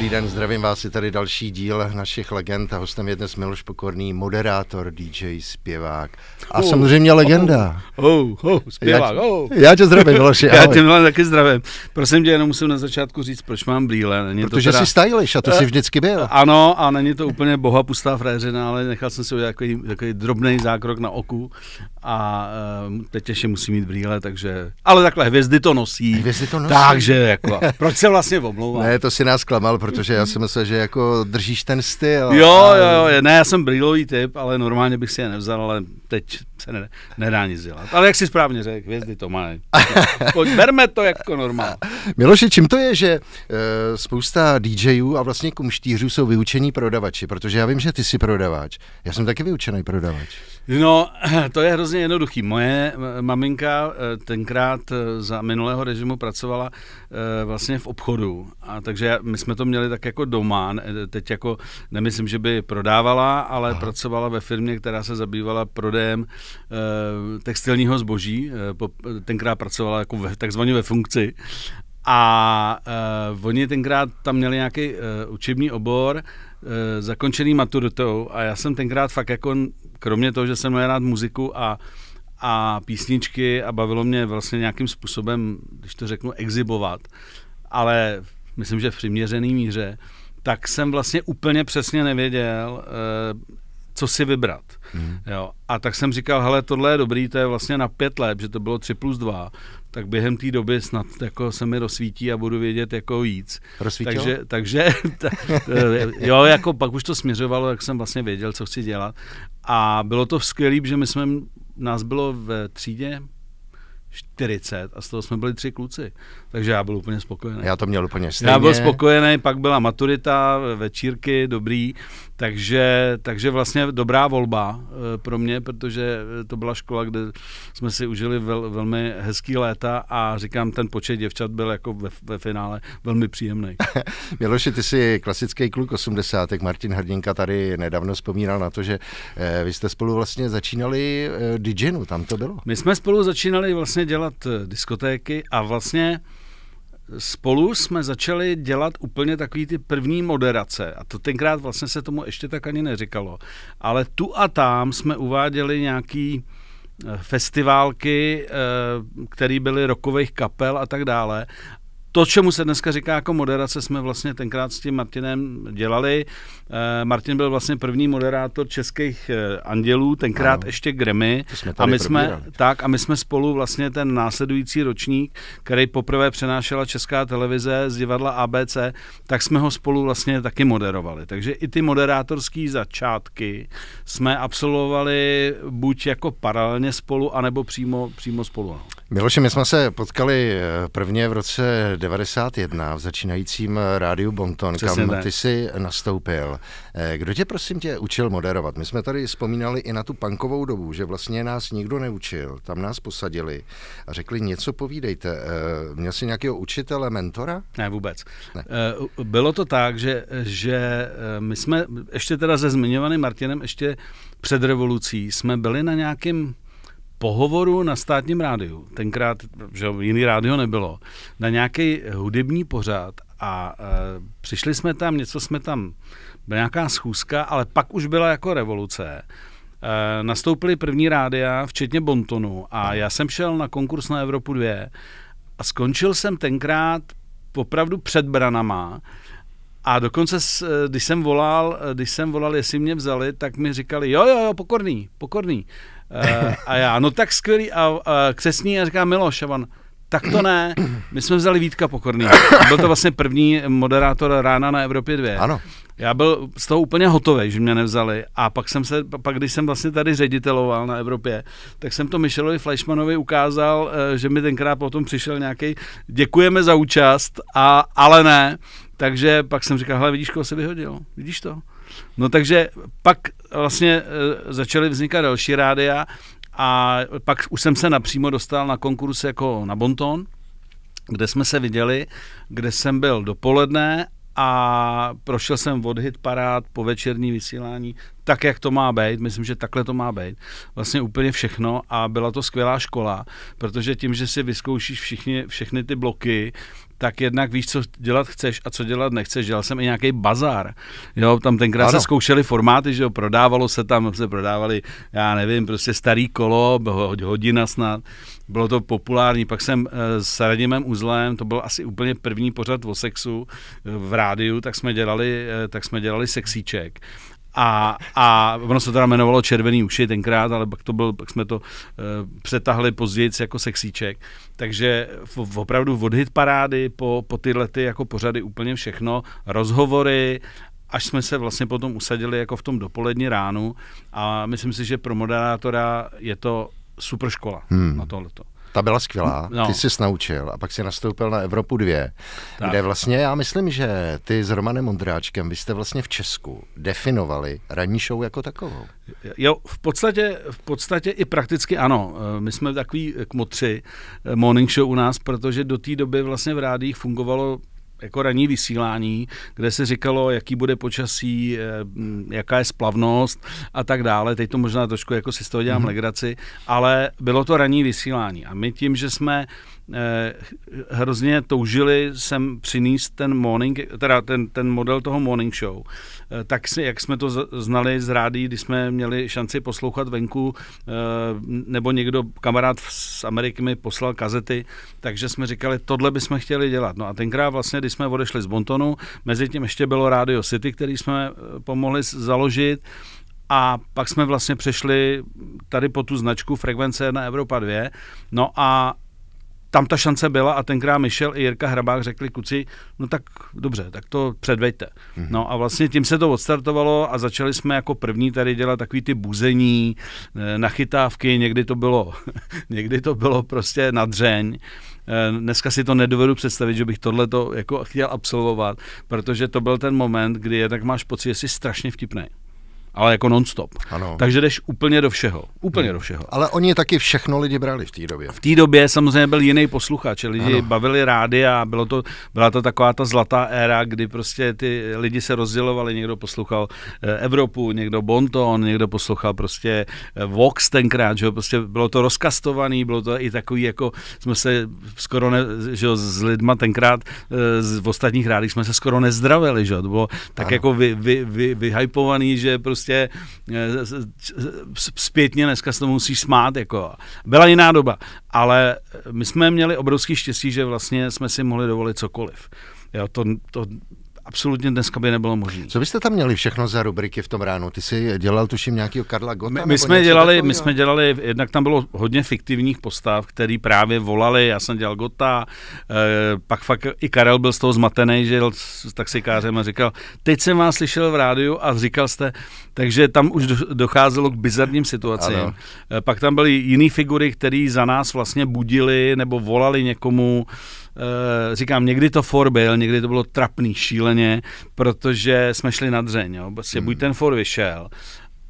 Dobrý den, zdravím vás, je tady další díl našich legend a hostem je dnes Miloš Pokorný, moderátor, DJ, zpěvák a oh, samozřejmě legenda. Oh, oh, oh zpěvák, já, oh. Já tě zdravím, Miloši, Já tě mám taky zdravím. Prosím tě, jenom musím na začátku říct, proč mám brýle. Není Protože to teda... jsi stylish a to jsi eh, vždycky byl. Ano, a není to úplně boha pustá frajeřina, ale nechal jsem si takový, takový drobný zákrok na oku a ehm, teď ještě musím mít brýle, takže... Ale takhle, hvězdy to nosí. Hvězdy to nosí. Takže jako, proč se vlastně omlouvám? Ne, to si nás klamal, protože já si myslel, že jako držíš ten styl. Jo, jo, jo, ne, já jsem brýlový typ, ale normálně bych si je nevzal, ale teď se ne, nedá nic dělat. Ale jak si správně řekl, hvězdy to mají. Pojď, berme to jako normál. Miloši, čím to je, že e, spousta DJů a vlastně kumštířů jsou vyučení prodavači? Protože já vím, že ty jsi prodavač. Já jsem taky vyučený prodavač. No, to je hrozně jednoduchý. Moje eh, maminka eh, tenkrát za minulého režimu pracovala e, vlastně v obchodu. A takže my jsme to měli měli tak jako doma. Teď jako nemyslím, že by prodávala, ale Aha. pracovala ve firmě, která se zabývala prodejem eh, textilního zboží. Eh, tenkrát pracovala jako ve, takzvaně ve funkci. A uh, oni tenkrát tam měli nějaký uh, učební obor uh, zakončený maturitou a já jsem tenkrát fakt jako, kromě toho, že jsem měl rád muziku a, a písničky a bavilo mě vlastně nějakým způsobem, když to řeknu, exibovat, ale myslím, že v přiměřený míře, tak jsem vlastně úplně přesně nevěděl, eh, co si vybrat. Mm. Jo. A tak jsem říkal, hele, tohle je dobrý, to je vlastně na pět let, že to bylo 3 plus 2, tak během té doby snad jako se mi rozsvítí a budu vědět jako víc. Rozsvítilo? Takže, takže eh, jo, jako pak už to směřovalo, jak jsem vlastně věděl, co chci dělat. A bylo to skvělé, že my jsme, nás bylo v třídě 40 a z toho jsme byli tři kluci. Takže já byl úplně spokojený. Já to měl úplně stejně. Já byl spokojený, pak byla maturita, večírky, dobrý. Takže, takže vlastně dobrá volba eh, pro mě, protože eh, to byla škola, kde jsme si užili vel, velmi hezký léta a říkám, ten počet děvčat byl jako ve, ve finále velmi příjemný. Miloši, ty jsi klasický kluk 80. Martin Hrdinka tady nedávno vzpomínal na to, že eh, vy jste spolu vlastně začínali DJinu, tam to bylo. My jsme spolu začínali vlastně dělat diskotéky a vlastně spolu jsme začali dělat úplně takový ty první moderace a to tenkrát vlastně se tomu ještě tak ani neříkalo, ale tu a tam jsme uváděli nějaký eh, festiválky, eh, které byly rokových kapel a tak dále to, čemu se dneska říká jako moderace, jsme vlastně tenkrát s tím Martinem dělali. Eh, Martin byl vlastně první moderátor českých eh, andělů, tenkrát ano. ještě Grammy. A my jsme, tak, a my jsme spolu vlastně ten následující ročník, který poprvé přenášela česká televize z divadla ABC, tak jsme ho spolu vlastně taky moderovali. Takže i ty moderátorské začátky jsme absolvovali buď jako paralelně spolu, anebo přímo, přímo spolu. No. Miloši, my jsme se potkali eh, prvně v roce 91 v začínajícím eh, rádiu Bonton, Přesně kam ne. ty jsi nastoupil. Eh, kdo tě prosím tě učil moderovat? My jsme tady vzpomínali i na tu pankovou dobu, že vlastně nás nikdo neučil. Tam nás posadili a řekli něco povídejte. Měl jsi nějakého učitele, mentora? Ne, vůbec. Ne. Bylo to tak, že, že my jsme ještě teda se zmiňovaným Martinem ještě před revolucí jsme byli na nějakém pohovoru na státním rádiu, tenkrát, že jiný rádio nebylo, na nějaký hudební pořád a e, přišli jsme tam, něco jsme tam, byla nějaká schůzka, ale pak už byla jako revoluce. E, nastoupili první rádia, včetně Bontonu a já jsem šel na konkurs na Evropu 2 a skončil jsem tenkrát opravdu před branama, a dokonce, e, když jsem volal, e, když jsem volal, jestli mě vzali, tak mi říkali, jo, jo, jo, pokorný, pokorný. Eh, a já, no tak skvělý. A, a křesní a říká Miloš. A on, tak to ne. My jsme vzali Vítka Pokorný. Byl to vlastně první moderátor rána na Evropě 2. Ano. Já byl z toho úplně hotový, že mě nevzali. A pak jsem se, pak když jsem vlastně tady řediteloval na Evropě, tak jsem to Michelovi Fleischmanovi ukázal, eh, že mi tenkrát potom přišel nějaký děkujeme za účast, a, ale ne, takže pak jsem říkal, hele, vidíš, koho se vyhodil, vidíš to? No takže pak vlastně eh, začaly vznikat další rádia a pak už jsem se napřímo dostal na konkurs jako na Bonton, kde jsme se viděli, kde jsem byl dopoledne a prošel jsem od hit parád po večerní vysílání, tak, jak to má být, myslím, že takhle to má být. Vlastně úplně všechno a byla to skvělá škola, protože tím, že si vyzkoušíš všichni, všechny ty bloky, tak jednak víš, co dělat chceš a co dělat nechceš. Dělal jsem i nějaký bazar. Jo, tam tenkrát ano. se zkoušeli formáty, že jo, prodávalo se tam, se prodávali, já nevím, prostě starý kolo, hodina snad. Bylo to populární. Pak jsem eh, s Radimem Uzlem, to byl asi úplně první pořad o sexu eh, v rádiu, tak jsme dělali, eh, tak jsme dělali sexíček. A, a ono se teda jmenovalo Červený uši tenkrát, ale pak, to byl, pak jsme to uh, přetahli později jako sexíček. Takže v, opravdu od hit parády po, po tyhle ty jako pořady úplně všechno, rozhovory, až jsme se vlastně potom usadili jako v tom dopolední ránu a myslím si, že pro moderátora je to super škola hmm. na tohleto ta byla skvělá, no. ty jsi naučil a pak si nastoupil na Evropu 2, tak. kde vlastně já myslím, že ty s Romanem Ondráčkem byste vlastně v Česku definovali ranní show jako takovou. Jo, v podstatě, v podstatě i prakticky ano. Eh, my jsme takový eh, kmotři eh, morning show u nás, protože do té doby vlastně v rádích fungovalo jako ranní vysílání, kde se říkalo, jaký bude počasí, eh, jaká je splavnost a tak dále. Teď to možná trošku jako si z toho dělám mm-hmm. legraci, ale bylo to ranní vysílání. A my tím, že jsme Eh, hrozně toužili sem přinést ten morning, teda ten, ten model toho morning show. Eh, tak jak jsme to znali z rádí, když jsme měli šanci poslouchat venku, eh, nebo někdo, kamarád z Ameriky mi poslal kazety, takže jsme říkali, tohle bychom chtěli dělat. No a tenkrát vlastně, když jsme odešli z Bontonu, mezi tím ještě bylo Radio City, který jsme pomohli založit, a pak jsme vlastně přešli tady po tu značku Frekvence na Evropa 2. No a tam ta šance byla a tenkrát Michel i Jirka Hrabák řekli kuci, no tak dobře, tak to předveďte. Mm-hmm. No a vlastně tím se to odstartovalo a začali jsme jako první tady dělat takový ty buzení, eh, nachytávky, někdy to bylo, někdy to bylo prostě nadřeň. Eh, dneska si to nedovedu představit, že bych tohle to jako chtěl absolvovat, protože to byl ten moment, kdy je, tak máš pocit, že jsi strašně vtipný ale jako nonstop. Ano. Takže jdeš úplně do všeho. Úplně hmm. do všeho. Ale oni taky všechno lidi brali v té době. V té době samozřejmě byl jiný posluchač. Lidi ano. bavili rádi a bylo to, byla to taková ta zlatá éra, kdy prostě ty lidi se rozdělovali. Někdo poslouchal eh, Evropu, někdo Bonton, někdo poslouchal prostě eh, Vox tenkrát, že prostě bylo to rozkastovaný, bylo to i takový jako jsme se skoro ne, že s lidma tenkrát eh, z, ostatních rádích jsme se skoro nezdravili, že to bylo tak ano. jako vy, vy, vy, vyhypovaný, že prostě prostě eh, zpětně dneska se to musí smát. Jako. Byla jiná doba, ale my jsme měli obrovský štěstí, že vlastně jsme si mohli dovolit cokoliv. Jo, to, to absolutně dneska by nebylo možné. Co byste tam měli všechno za rubriky v tom ránu? Ty jsi dělal, tuším, nějakého Karla Gota? My, my, jsme, dělali, takovýho? my jsme dělali, jednak tam bylo hodně fiktivních postav, který právě volali, já jsem dělal Gota, eh, pak fakt i Karel byl z toho zmatený, že jel s taxikářem a říkal, teď jsem vás slyšel v rádiu a říkal jste, takže tam už docházelo k bizarním situacím. Ano. Eh, pak tam byly jiné figury, které za nás vlastně budili nebo volali někomu. Eh, říkám, někdy to for byl, někdy to bylo trapný šíleně, protože jsme šli na dřeň. Jo. Prostě hmm. buď ten for vyšel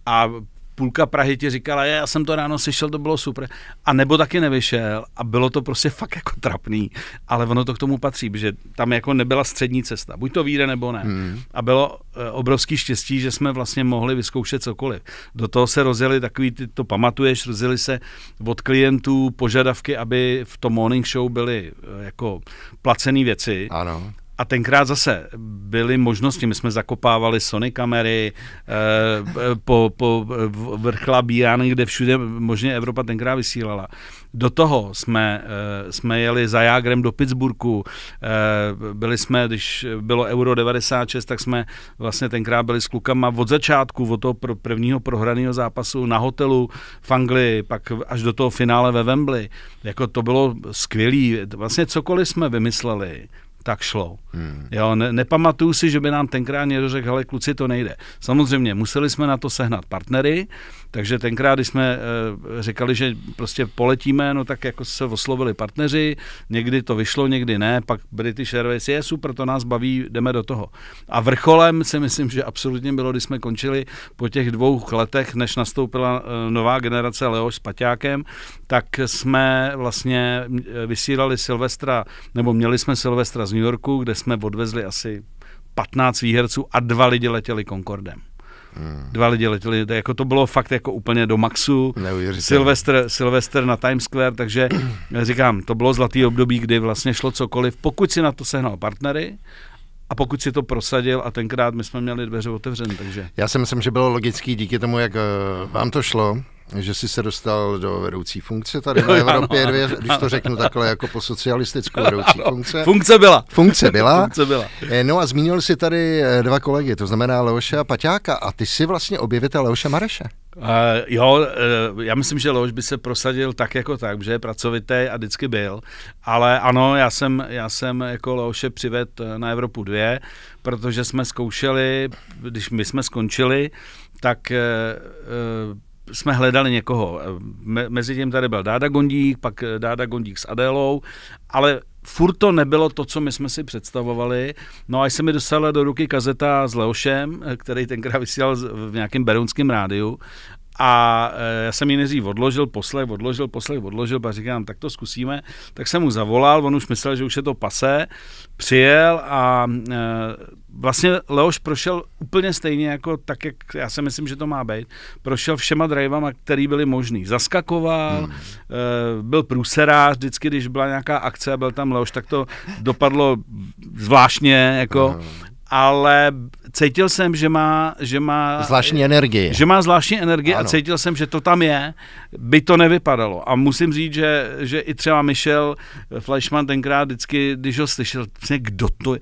a půlka Prahy ti říkala, já jsem to ráno slyšel, to bylo super. A nebo taky nevyšel a bylo to prostě fakt jako trapný, ale ono to k tomu patří, že tam jako nebyla střední cesta, buď to víde nebo ne. Hmm. A bylo e, obrovský štěstí, že jsme vlastně mohli vyzkoušet cokoliv. Do toho se rozjeli takový, ty to pamatuješ, rozjeli se od klientů požadavky, aby v tom morning show byly e, jako placené věci. Ano. A tenkrát zase byly možnosti. My jsme zakopávali Sony kamery eh, po, po vrchla Bíran, kde všude možně Evropa tenkrát vysílala. Do toho jsme, eh, jsme jeli za Jágrem do Pittsburghu. Eh, byli jsme, když bylo Euro 96, tak jsme vlastně tenkrát byli s klukama od začátku, od toho prvního prohraného zápasu na hotelu v Anglii, pak až do toho finále ve Wembley. Jako to bylo skvělé. Vlastně cokoliv jsme vymysleli, tak šlo. Hmm. Jo, ne, nepamatuju si, že by nám tenkrát někdo řekl, hele kluci, to nejde. Samozřejmě museli jsme na to sehnat partnery, takže tenkrát, když jsme e, říkali, že prostě poletíme, no tak jako se oslovili partneři, někdy to vyšlo, někdy ne, pak British Airways je super, to nás baví, jdeme do toho. A vrcholem si myslím, že absolutně bylo, když jsme končili po těch dvou letech, než nastoupila e, nová generace Leoš s Paťákem, tak jsme vlastně eh, vysílali Silvestra, nebo měli jsme Silvestra z New Yorku, kde jsme odvezli asi 15 výherců a dva lidi letěli Concordem. Hmm. Dva lidi letěli, to, jako to bylo fakt jako úplně do maxu. Silvestr, Silvestr na Times Square, takže říkám, to bylo zlatý období, kdy vlastně šlo cokoliv, pokud si na to sehnal partnery a pokud si to prosadil a tenkrát my jsme měli dveře otevřené, takže. Já si myslím, že bylo logický díky tomu, jak eh, vám to šlo, že jsi se dostal do vedoucí funkce tady na Evropě, ano, dvě, když to řeknu takhle jako po socialistickou vedoucí ano, funkce. Funkce byla. Funkce byla. funkce byla. Eh, no a zmínil jsi tady eh, dva kolegy, to znamená Leoše a Paťáka a ty jsi vlastně objevitel Leoše Mareše. Uh, jo, uh, já myslím, že Leoš by se prosadil tak jako tak, že je pracovitý a vždycky byl, ale ano, já jsem, já jsem jako Leoše přived na Evropu 2, protože jsme zkoušeli, když my jsme skončili, tak uh jsme hledali někoho. Eh, me, mezi tím tady byl Dáda Gondík, pak eh, Dáda Gondík s Adélou, ale furt to nebylo to, co my jsme si představovali. No a se mi dostala do ruky kazeta s Leošem, eh, který tenkrát vysílal v nějakém berounském rádiu a já jsem ji nejdřív odložil, poslech, odložil, poslech, odložil, pak říkám, tak to zkusíme. Tak jsem mu zavolal, on už myslel, že už je to pase, přijel a vlastně Leoš prošel úplně stejně jako tak, jak já si myslím, že to má být. Prošel všema drivama, který byly možný. Zaskakoval, hmm. Eh, byl průserář, vždycky, když byla nějaká akce a byl tam Leoš, tak to dopadlo zvláštně, jako, hmm. ale cítil jsem, že má, že má zvláštní energii. Že má zvláštní energii ano. a cítil jsem, že to tam je, by to nevypadalo. A musím říct, že, že i třeba Michel Fleischmann tenkrát vždycky, když ho slyšel, vlastně, kdo to je,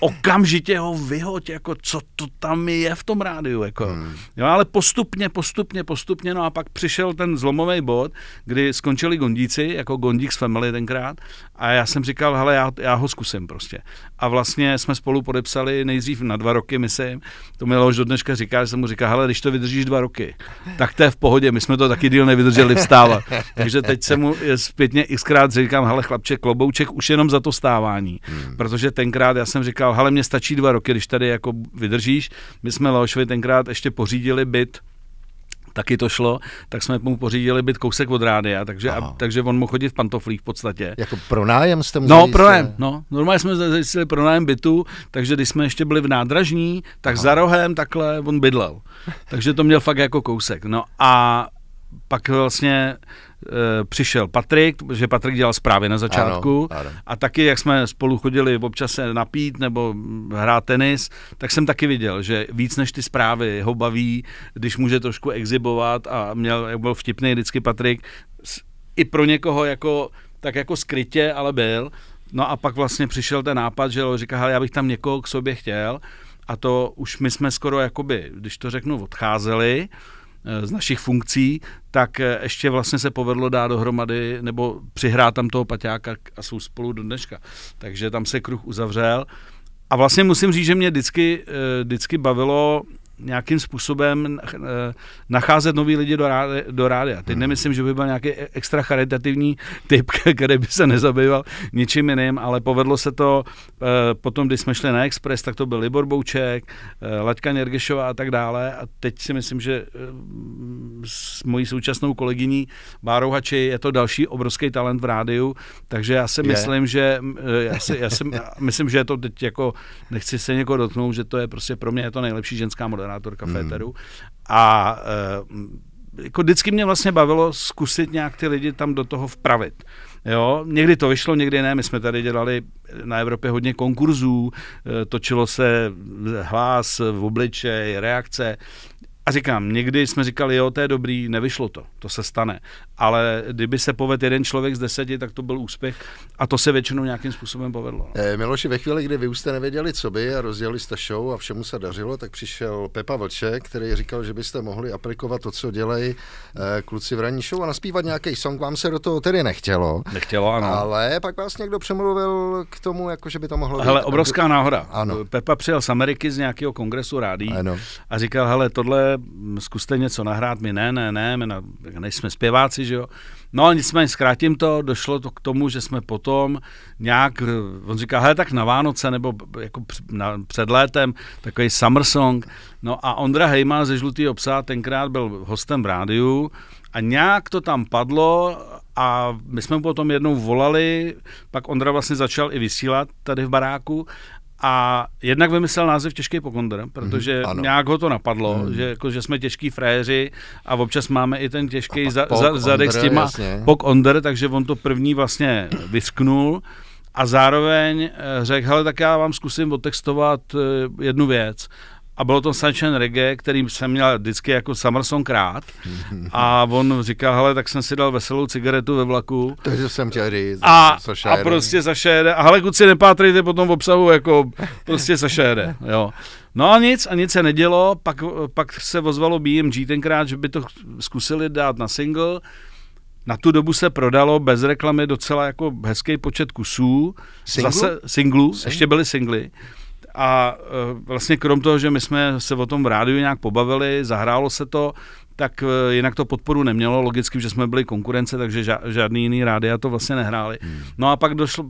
okamžitě ho vyhoď, jako co to tam je v tom rádiu. Jako. Hmm. Jo, ale postupně, postupně, postupně, no a pak přišel ten zlomový bod, kdy skončili gondíci, jako gondík s Family tenkrát, a já jsem říkal, hele, já, já ho zkusím prostě. A vlastně jsme spolu podepsali nejdřív na dva roky, myslím, to už do dneška říká, že jsem mu říkal, hele, když to vydržíš dva roky, tak to je v pohodě, my jsme to taky díl nevydrželi vstávat. Takže teď se mu eh, zpětně xkrát říkám, hele, chlapče, klobouček už jenom za to stávání, hmm. protože tenkrát já jsem říkal, říkal, hele, mě stačí dva roky, když tady jako vydržíš. My jsme Leošovi tenkrát ještě pořídili byt, taky to šlo, tak jsme mu pořídili byt kousek od rádia, takže, a, takže on mohl chodit v pantoflích v podstatě. Jako pronájem jste mu No, pronájem, no. Normálně jsme zajistili pronájem bytu, takže když jsme ještě byli v nádražní, tak Aha. za rohem takhle on bydlel. Takže to měl fakt jako kousek. No a pak vlastně e, přišel Patrik, že Patrik dělal zprávy na začátku ano, ano. a taky, jak jsme spolu chodili občas se napít nebo hrát tenis, tak jsem taky viděl, že víc než ty zprávy ho baví, když může trošku exibovat, a měl, jak byl vtipný vždycky Patrik, i pro někoho jako, tak jako skrytě, ale byl. No a pak vlastně přišel ten nápad, že říká, já bych tam někoho k sobě chtěl a to už my jsme skoro jakoby, když to řeknu, odcházeli, z našich funkcí, tak eh, ještě vlastně se povedlo dát dohromady nebo přihrát tam toho paťáka a jsou spolu do dneška. Takže tam se kruh uzavřel. A vlastně musím říct, že mě vždycky, eh, vždycky bavilo nějakým způsobem eh, nacházet nový lidi do, rádi, do rádia. Teď hmm. nemyslím, že by byl nějaký extra charitativní typ, který by se nezabýval ničím jiným, ale povedlo se to eh, potom, když jsme šli na Express, tak to byl Libor Bouček, eh, Laďka Nergešová a tak dále. A teď si myslím, že s mojí současnou kolegyní Bárou Hači je to další obrovský talent v rádiu, takže já si je. myslím, že já si, já si myslím, že je to teď jako, nechci se někoho dotknout, že to je prostě pro mě je to nejlepší ženská model moderátorka hmm. Féteru. A eh, jako vždycky mě vlastně bavilo zkusit nějak ty lidi tam do toho vpravit. Jo, někdy to vyšlo, někdy ne. My jsme tady dělali na Evropě hodně konkurzů, eh, točilo se hlas, v obličej, reakce a říkám, někdy jsme říkali, jo, to je dobrý, nevyšlo to, to se stane. Ale kdyby se povedl jeden člověk z deseti, tak to byl úspěch a to se většinou nějakým způsobem povedlo. E, Miloši, ve chvíli, kdy vy už jste nevěděli, co by a rozdělili jste show a všemu se dařilo, tak přišel Pepa Vlček, který říkal, že byste mohli aplikovat to, co dělají e, eh, kluci v ranní show a naspívat nějaký song. Vám se do toho tedy nechtělo. Nechtělo, ano. Ale pak vás někdo přemluvil k tomu, jako že by to mohlo být. obrovská náhoda. Ano. Pepa přijel z Ameriky z nějakého kongresu rádí ano. a říkal, hele, tohle Mm, zkuste něco nahrát, my ne, ne, ne, my na, nejsme zpěváci, že jo. No a nicméně zkrátím to, došlo to k tomu, že jsme potom nějak, on říká, hele, tak na Vánoce nebo jako na, před létem, takový summer song. No a Ondra Hejma ze Žlutý psa tenkrát byl hostem v rádiu a nějak to tam padlo a my jsme potom jednou volali, pak Ondra vlastně začal i vysílat tady v baráku a jednak vymyslel název Těžký pokondr, mhm, protože mm, nějak ho to napadlo, mm. že, jako, že jsme těžký fréři a občas máme i ten těžký za, za, zadek s těma pokondr, takže on to první vlastně vysknul. A zároveň eh, řekl, hele, tak já vám zkusím otextovat eh, jednu věc a bylo to Sunshine Reggae, kterým jsem měl vždycky jako Summerson krát a on říká, hele, tak jsem si dal veselou cigaretu ve vlaku. Takže jsem chtěl říct. A, a prostě zašede. A hele, kluci, nepátrejte po tom obsahu, jako prostě zašede. jo. No a nic, a nic se nedělo, pak, pak se ozvalo BMG tenkrát, že by to zkusili dát na single, na tu dobu se prodalo bez reklamy docela jako hezký počet kusů. Singlu? Zase singlu, Sing? ještě byly singly. A e, vlastně krom toho, že my jsme se o tom v rádiu nějak pobavili, zahrálo se to, tak e, jinak to podporu nemělo, logicky, že jsme byli konkurence, takže žádný jiný rádia to vlastně nehráli. Hmm. No a pak došlo,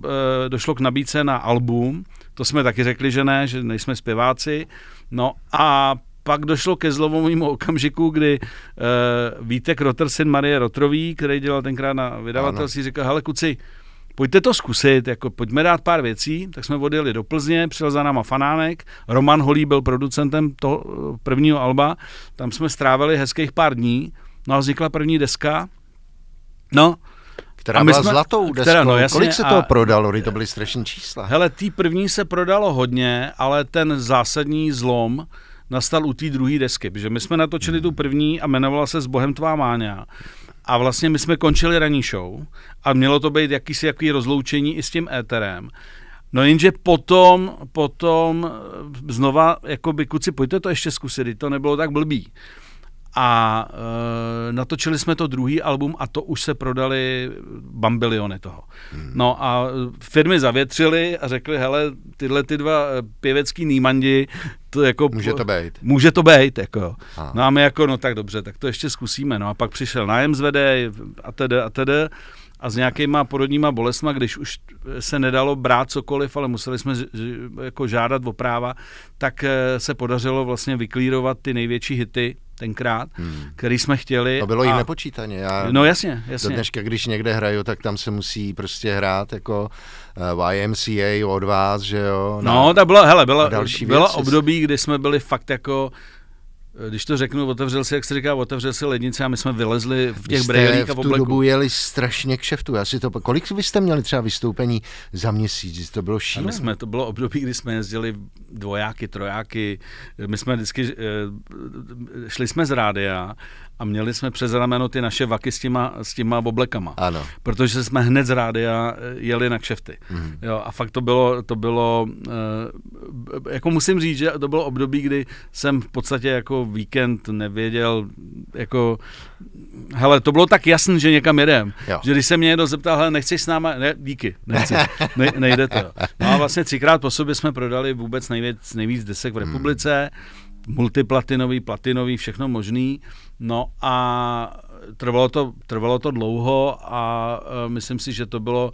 e, došlo k nabídce na album, to jsme taky řekli, že ne, že nejsme zpěváci, no a pak došlo ke zlomovému okamžiku, kdy uh, Vítek Rotter, syn Marie Rotrový, který dělal tenkrát na vydavatelství, říkal, hele kuci, uh, pojďte to zkusit, jako pojďme dát pár věcí, tak jsme odjeli do Plzně, přijel za náma Fanánek, Roman Holý byl producentem toho eh, prvního alba, tam jsme strávili hezkých pár dní, no a vznikla první deska, no, která a byla jsme, zlatou deskou. Která, no, jasně, Kolik se toho a, prodalo? To byly strašné čísla. Hele, tý první se prodalo hodně, ale ten zásadní zlom nastal u té druhé desky, protože my jsme natočili tu první a jmenovala se S Bohem tvá Máňa. A vlastně my jsme končili ranní show a mělo to být jakýsi jaký rozloučení i s tím éterem. No jenže potom, potom eh, znova, jako by kuci, pojďte to ještě zkusit, to nebylo tak blbý. A e, natočili jsme to druhý album a to už se prodali bambiliony toho. Hmm. No a eh, firmy zavětřili a řekli, hele, tyhle ty dva pěvecký nýmandi, to jako... Může to být. Může to být, jako jo. No a my jako, no tak dobře, tak to ještě zkusíme. No a pak přišel nájem VD a tedy a tedy a s nějakýma porodníma bolestma, když už se nedalo brát cokoliv, ale museli jsme jako žádat o práva, tak eh, se podařilo vlastně vyklírovat ty největší hity tenkrát, hmm. který jsme chtěli. to bylo a... jich nepočítaně. Já no jasně, jasně. Do dneška, když někde hraju, tak tam se musí prostě hrát jako eh, YMCA od vás, že jo. No, no to bylo, hele, bylo, další bylo věc, období, kdy jsme byli fakt jako když to řeknu, otevřel si, jak se říká, otevřel si lednice a my jsme vylezli v těch brejlích a v obleku. dobu jeli strašně k šeftu. Já si to, kolik jste měli třeba vystoupení za měsíc? To bylo šílené. My jsme, to bylo období, kdy jsme jezdili dvojáky, trojáky. My jsme vždycky, eh, šli jsme z rádia a měli jsme přes rameno ty naše vaky s těma, s těma oblekama. Ano. Protože jsme hned z rádia eh, jeli na kšefty. Mm. Jo, a fakt to bylo, to bylo, eh, jako musím říct, že to bylo období, kdy jsem v podstatě jako víkend nevěděl, jako, hele, to bylo tak jasný, že někam jedem. Jo. Že když se mě někdo zeptal, hele, nechceš s náma, ne, díky, nechci, ne, nejde to. No a vlastně třikrát po sobě jsme prodali vůbec nejvíc, nejvíc desek v hmm. republice. Mm multiplatinový, platinový, všechno možný. No a trvalo to, trvalo to dlouho a e, myslím si, že to bylo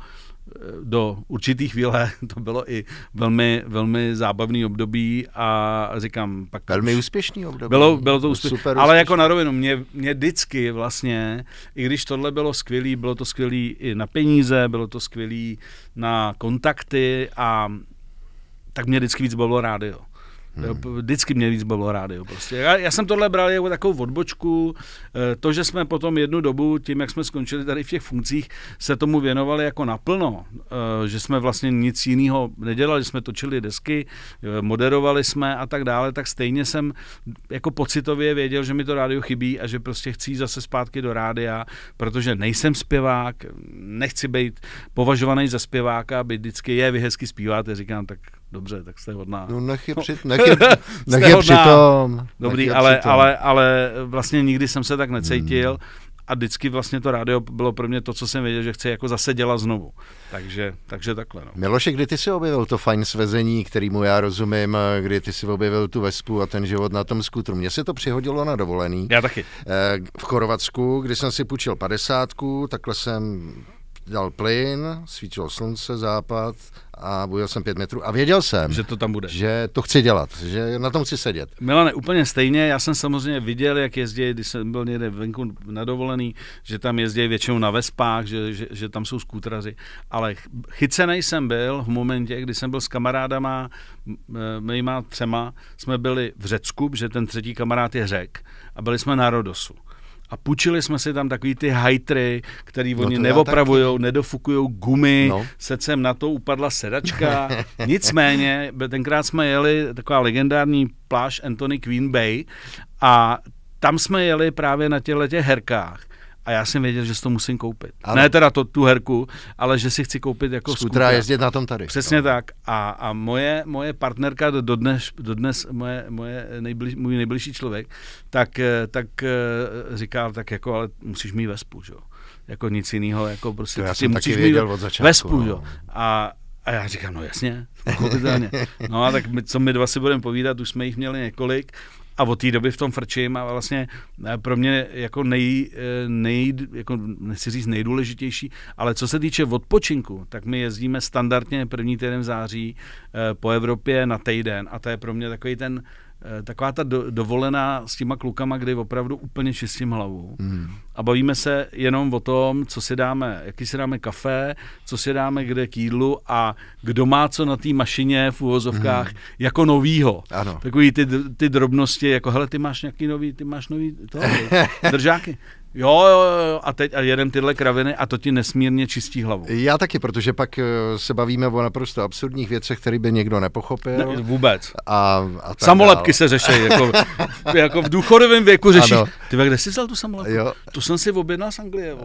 e, do určitý chvíle to bylo i velmi, velmi zábavný období a říkám pak... Velmi úspěšný období. Bylo, bylo to úspěšný, Super úspěšný. ale jako na rovinu, mě, mě vždycky vlastně, i když tohle bylo skvělý, bylo to skvělý i na peníze, bylo to skvělý na kontakty a tak mě vždycky víc bavilo rádio. Hmm. Vždycky mě víc bavilo rádio. Prostě. Já, já jsem tohle bral jako takovou odbočku. Eh, to, že jsme potom jednu dobu, tím, jak jsme skončili tady v těch funkcích, se tomu věnovali jako naplno. Eh, že jsme vlastně nic jiného nedělali, jsme točili desky, eh, moderovali jsme a tak dále, tak stejně jsem jako pocitově věděl, že mi to rádio chybí a že prostě chci zase zpátky do rádia, protože nejsem zpěvák, nechci být považovaný za zpěváka, aby vždycky je, vy hezky zpíváte, říkám, tak Dobře, tak jste hodná. No nech je, no. při, nech je, nech je přitom. Dobrý, nech je ale, přitom. Ale, ale vlastně nikdy jsem se tak necítil hmm. a vždycky vlastně to rádio bylo pro mě to, co jsem věděl, že chci jako zase dělat znovu. Takže, takže takhle. No. Miloše, kdy ty jsi objevil to fajn svezení, kterýmu já rozumím, kdy ty jsi objevil tu vespu a ten život na tom skutru. Mně se to přihodilo na dovolený. Já taky. Eh, v Chorvatsku, kdy jsem si půjčil padesátku, takhle jsem dal plyn, svítilo slunce, západ a bojil jsem pět metrů a věděl jsem, že to tam bude. Že to chci dělat, že na tom chci sedět. Milane, úplně stejně, já jsem samozřejmě viděl, jak jezdí, když jsem byl někde venku nadovolený, že tam jezdí většinou na vespách, že, že, že tam jsou skútrazy, ale chycený jsem byl v momentě, kdy jsem byl s kamarádama, e, mýma třema, jsme byli v Řecku, že ten třetí kamarád je Řek a byli jsme na Rodosu a půjčili jsme si tam takový ty hajtry, který no oni no neopravujou, nedofukujou gumy, no. secem na to upadla sedačka. Nicméně, tenkrát jsme jeli taková legendární pláž Anthony Queen Bay a tam jsme jeli právě na těchto herkách a já jsem věděl, že si to musím koupit. Ano. Ne teda to, tu herku, ale že si chci koupit jako skutra. jezdit na tom tady. Přesně no. tak. A, a moje, moje partnerka, dodnes, dodnes moje, moje nejbliž, můj nejbližší člověk, tak, eh, tak eh, říkal tak jako, ale musíš mít vespu, že Jako nic jiného, jako prostě. To já jsem taky věděl mít od začátku. Vespu, no. jo. A, a já říkám, no jasně, pochopitelně. No a tak my, co my dva si budeme povídat, už jsme jich měli několik a od té doby v tom frčím a vlastně eh, pro mě jako nej, eh, nej jako nechci říct nejdůležitější, ale co se týče odpočinku, tak my jezdíme standardně první týden v září eh, po Evropě na týden a to je pro mě takový ten Eh, taková ta do, dovolená s těma klukama, kdy opravdu úplně čistím hlavu. Mm. A bavíme se jenom o tom, co si dáme, jaký si dáme kafe, co si dáme kde k jídlu a kdo má co na té mašině v úvozovkách mm. jako novýho. Ano. Takový ty, ty drobnosti, jako hele, ty máš nějaký nový, ty máš nový to, držáky. Jo, jo, a teď a jedem tyhle kraviny a to ti nesmírně čistí hlavu. Já taky, protože pak eh, se bavíme o naprosto absurdních věcech, které by někdo nepochopil. Ne, vůbec. A, a tak Samolepky dál. se řeší, jako, jako v důchodovém věku řeší. Ano. Ty kde jsi vzal tu samolepku? Jo. Tu jsem si objednal z Anglie,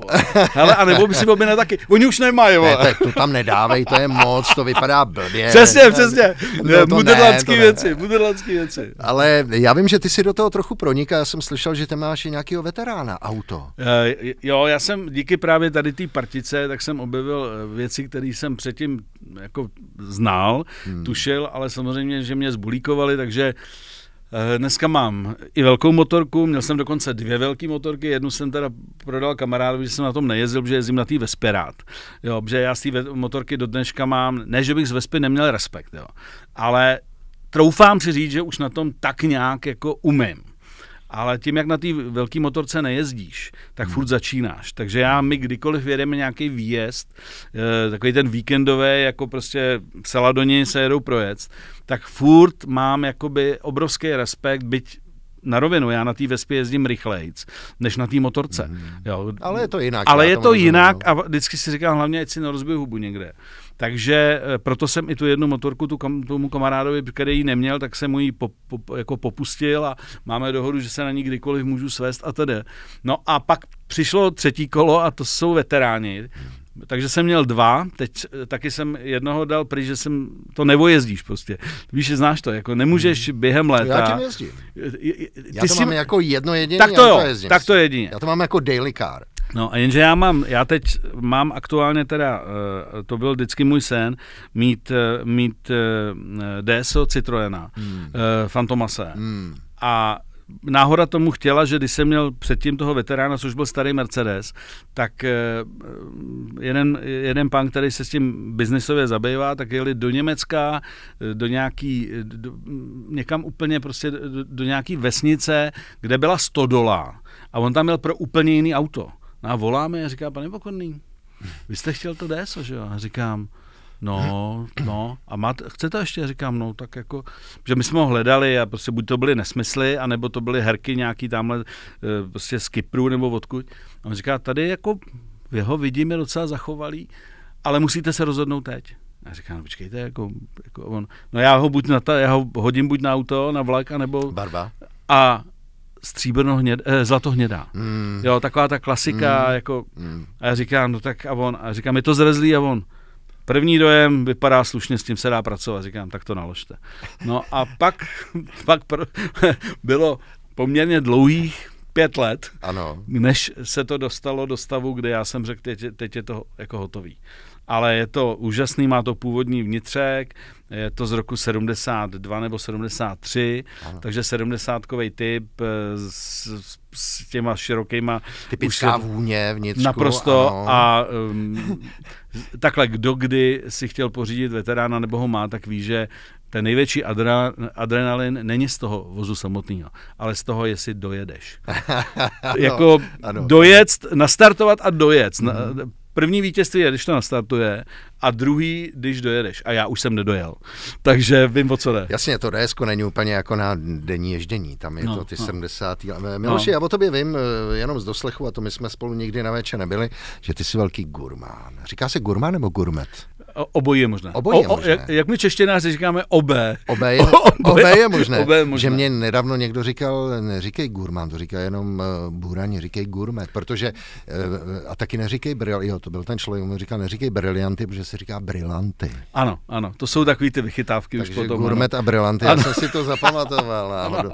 Hele, a nebo by si objednal taky. Oni už nemají, vo. Ne, tak to tam nedávej, to je moc, to vypadá blbě. Přesně, přesně. No, Muderlandský věci, muderlandský věci. Ale já vím, že ty si do toho trochu pronikáš. já jsem slyšel, že tam máš i nějakého veterána auto to? Eh, jo, já jsem díky právě tady té partice, tak jsem objevil eh, věci, které jsem předtím jako znal, hmm. tušil, ale samozřejmě, že mě zbulíkovali, takže eh, Dneska mám i velkou motorku, měl jsem dokonce dvě velké motorky, jednu jsem teda prodal kamarádovi, že jsem na tom nejezdil, protože jezdím na té Vesperát. Jo, protože já z té motorky do dneška mám, ne, že bych z Vespy neměl respekt, jo, ale troufám si říct, že už na tom tak nějak jako umím ale tím, jak na té velké motorce nejezdíš, tak furt začínáš. Takže já, my kdykoliv jedeme nějaký výjezd, eh, takový ten víkendový, jako prostě celá do něj se jedou projec, tak furt mám jakoby obrovský respekt, byť na rovinu, já na té vespě jezdím rychlejc, než na té motorce. Mm-hmm. Jo. Ale je to jinak. Ale je to jinak no. a vždycky si říkám hlavně, ať si nerozbiju hubu někde. Takže eh, proto jsem i tu jednu motorku tu kam, tomu kamarádovi, který ji neměl, tak jsem mu ji po, po, jako popustil a máme dohodu, že se na ní kdykoliv můžu svést a tedy. No a pak přišlo třetí kolo a to jsou veteráni. Takže jsem měl dva, teď eh, taky jsem jednoho dal pryč, že jsem, to nevojezdíš prostě. Víš, znáš to, jako nemůžeš hmm. během léta. Já tím jezdím. Eh, ty já to jsi... mám jako jedno jediné, tak to, jo, to jezdím. Tak to jedině. Já to mám jako daily car. No a jenže já mám, já teď mám aktuálně teda, eh, to byl vždycky můj sen, mít, eh, mít eh, DSO Citroena, hmm. Fantomase. Hmm. A náhoda tomu chtěla, že když jsem měl předtím toho veterána, což byl starý Mercedes, tak jeden, jeden pán, který se s tím biznisově zabývá, tak jeli do Německa, do nějaký, do, někam úplně prostě do, do nějaký vesnice, kde byla stodola a on tam měl pro úplně jiný auto. No a voláme a říká, pane Pokorný, vy jste chtěl to DSO, že jo? A říkám, No, no, a máte, chcete ještě? Říkám, no, tak jako, že my jsme ho hledali a prostě buď to byly nesmysly, anebo to byly herky nějaký tamhle e, prostě z Kypru nebo odkud. A on říká, tady jako jeho vidím je docela zachovalý, ale musíte se rozhodnout teď. A říkám, no, počkejte, jako, jako on, no já ho buď na ta, já ho hodím buď na auto, na vlak, nebo Barba. A stříbrno hněd, eh, hnědá. Mm. Jo, taková ta klasika, mm. jako, mm. a já říkám, no tak a on, a říkám, je to zrezlý a on, První dojem vypadá slušně, s tím se dá pracovat, říkám, tak to naložte. No a pak, pak pr- bylo poměrně dlouhých pět let, ano. než se to dostalo do stavu, kde já jsem řekl, teď, teď je to jako hotový ale je to úžasný, má to původní vnitřek, je to z roku 72 nebo 73, ano. takže 70 typ eh, s, s těma širokýma... Typická už, vůně vnitřku. Naprosto ano. a um, takhle, kdo kdy si chtěl pořídit veterána nebo ho má, tak ví, že ten největší adre, adrenalin není z toho vozu samotného, ale z toho, jestli dojedeš. ano, jako ano. dojet, nastartovat a dojet. Mm. Na, mhm. První vítězství je, když to nastartuje a druhý, když dojedeš. A já už jsem nedojel. Takže vím, o co jde. Jasně, to ds není úplně jako na denní ježdění. Tam je no, to ty no. 70. Eh, no. Miloši, no. já o tobě vím, eh, jenom z doslechu, a to my jsme spolu nikdy na večer nebyli, že ty jsi velký gurmán. Říká se gurmán nebo gurmet? O, obojí je možné. Obojí je možné. O, o, jak, jak my češtěnáři říkáme obé. Obé je, obé, obé je možné. Obé je možné. Že mě nedávno někdo říkal, neříkej gurmán, to říká jenom uh, eh, burani, říkej gurmet, protože, uh, a taky neříkej bril, jo, to byl ten člověk, on říkal, neříkej brilianty, protože se říká brilanty. Ano, ano, to jsou takový ty vychytávky Takže už potom. Gurmet ano. a brilanty, ano. já jsem si to zapamatoval. ano, ano.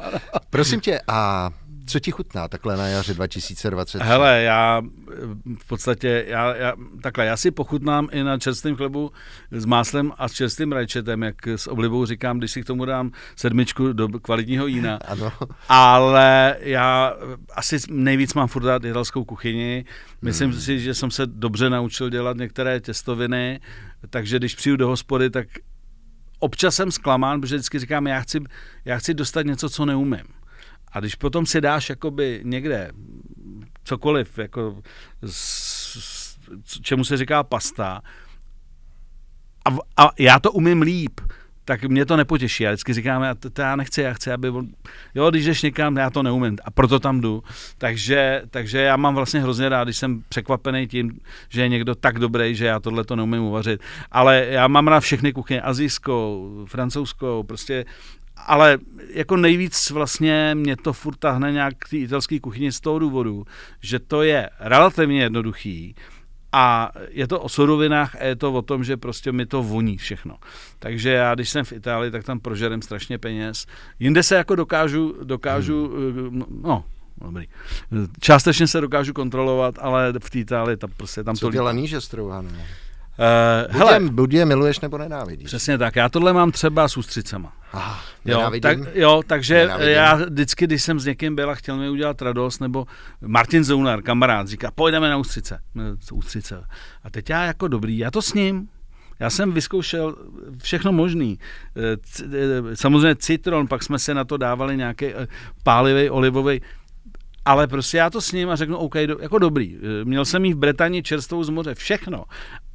Prosím tě, a co ti chutná takhle na jaře 2020? Hele, já eh, v podstatě, já, já, takhle, já si pochutnám i na čerstvém chlebu s máslem a s čerstvým rajčetem, jak s oblibou říkám, když si k tomu dám sedmičku do kvalitního jína. Ano. Ale já eh, asi nejvíc mám furt dát italskou kuchyni. Myslím hmm. si, že jsem se dobře naučil dělat některé těstoviny, takže když přijdu do hospody, tak občas jsem zklamán, protože vždycky říkám, já chci, já chci dostat něco, co neumím. A když potom si dáš jakoby někde cokoliv, jako s, čemu se říká pasta, a, a já to umím líp, tak mě to nepotěší. Já vždycky říkám, já, to, to já nechci, já chci, aby on, jo, když jdeš někam, já to neumím a proto tam jdu. Takže, takže já mám vlastně hrozně rád, když jsem překvapený tím, že je někdo tak dobrý, že já tohle to neumím uvařit. Ale já mám rád všechny kuchyně, azijskou, francouzskou, prostě ale jako nejvíc vlastně mě to furt tahne nějak k té italské kuchyni z toho důvodu, že to je relativně jednoduchý a je to o surovinách a je to o tom, že prostě mi to voní všechno. Takže já, když jsem v Itálii, tak tam prožerem strašně peněz. Jinde se jako dokážu, dokážu, hmm. Eh, no, no, dobrý. Částečně se dokážu kontrolovat, ale v té Itálii tam prostě tam Co to... Co dělaný, že strouhané? No? Uh, eh, buď, hele, je, buď je miluješ nebo nenávidíš. Přesně tak. Já tohle mám třeba s ústřicama. Ah, jo, tak, jo, takže nenavidím. já vždycky, když jsem s někým byl a chtěl mi udělat radost, nebo Martin Zounar, kamarád, říká, pojďme na ústřice. ústřice. A teď já jako dobrý, já to s ním, já jsem vyzkoušel všechno možný. Eh, eh, samozřejmě citron, pak jsme se na to dávali nějaký eh, pálivý, olivový, ale prostě já to s ním a řeknu, OK, do, jako dobrý, měl jsem jí v Británii čerstvou z moře, všechno,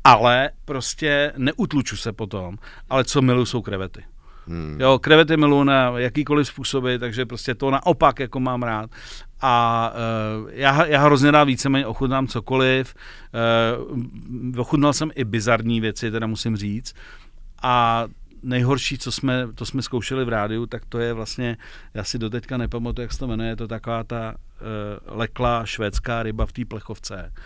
ale prostě neutluču se potom, ale co miluju jsou krevety. Hmm. Jo, krevety miluju na jakýkoliv způsoby, takže prostě to naopak jako mám rád. A uh, já, já hrozně rád víceméně ochutnám cokoliv. Uh, ochutnal jsem i bizarní věci, teda musím říct. A nejhorší, co jsme, to jsme zkoušeli v rádiu, tak to je vlastně, já si doteďka nepamatuju, jak se to jmenuje, je to taková ta uh, leklá švédská ryba v té plechovce. Uh,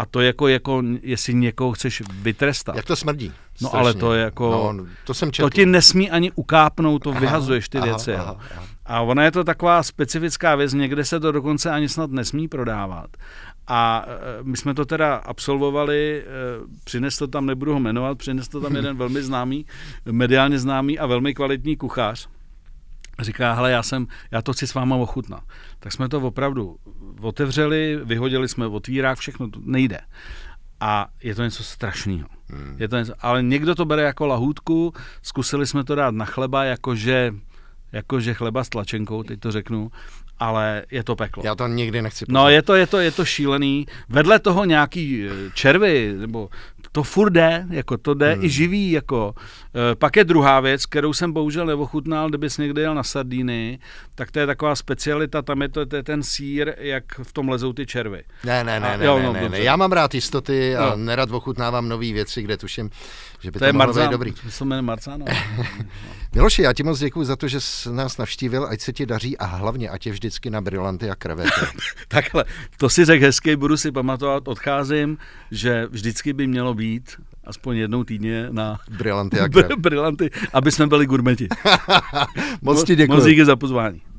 a to jako, jako, jestli někoho chceš vytrestat. Jak to smrdí. No strašně. ale to je jako, no, no to, jsem četl. to ti nesmí ani ukápnout, to aha, vyhazuješ ty aha, věci. Aha, aha. A ona je to taková specifická věc, někde se to dokonce ani snad nesmí prodávat. A eh, my jsme to teda absolvovali, eh, přinesl to tam, nebudu ho jmenovat, přinesl to tam jeden velmi známý, mediálně známý a velmi kvalitní kuchař říká, hele, já, jsem, já to chci s váma ochutnat. Tak jsme to opravdu otevřeli, vyhodili jsme otvírák, všechno to nejde. A je to něco strašného. Hmm. Je to něco, ale někdo to bere jako lahůdku, zkusili jsme to dát na chleba, jakože, jakože chleba s tlačenkou, teď to řeknu, ale je to peklo. Já to nikdy nechci no, poznat. No je to, je to, je to šílený. Vedle toho nějaký eh, červy nebo to furt jde, jako to jde hmm. i živý, jako. E, pak je druhá věc, kterou jsem bohužel neochutnal, kdybys někde jel na Sardíny, tak to je taková specialita, tam je to, to je ten sír, jak v tom lezou ty červy. Ne, ne, ne, a, ne, jo, no, ne, ne, já mám rád jistoty a no. nerad ochutnávám nové věci, kde tuším, že by to, to je mohlo Marzán, být dobrý. To je Marzán, no. Miloši, já ti moc děkuji za to, že jsi nás navštívil, ať se ti daří a hlavně, ať je vždycky na brilanty a krevety. Takhle, to si řekl hezky, budu si pamatovat, odcházím, že vždycky by mělo být být aspoň jednou týdně na Brilanty, br- brilanty aby jsme byli gurmeti. Moc ti děkuji. Moc díky za pozvání.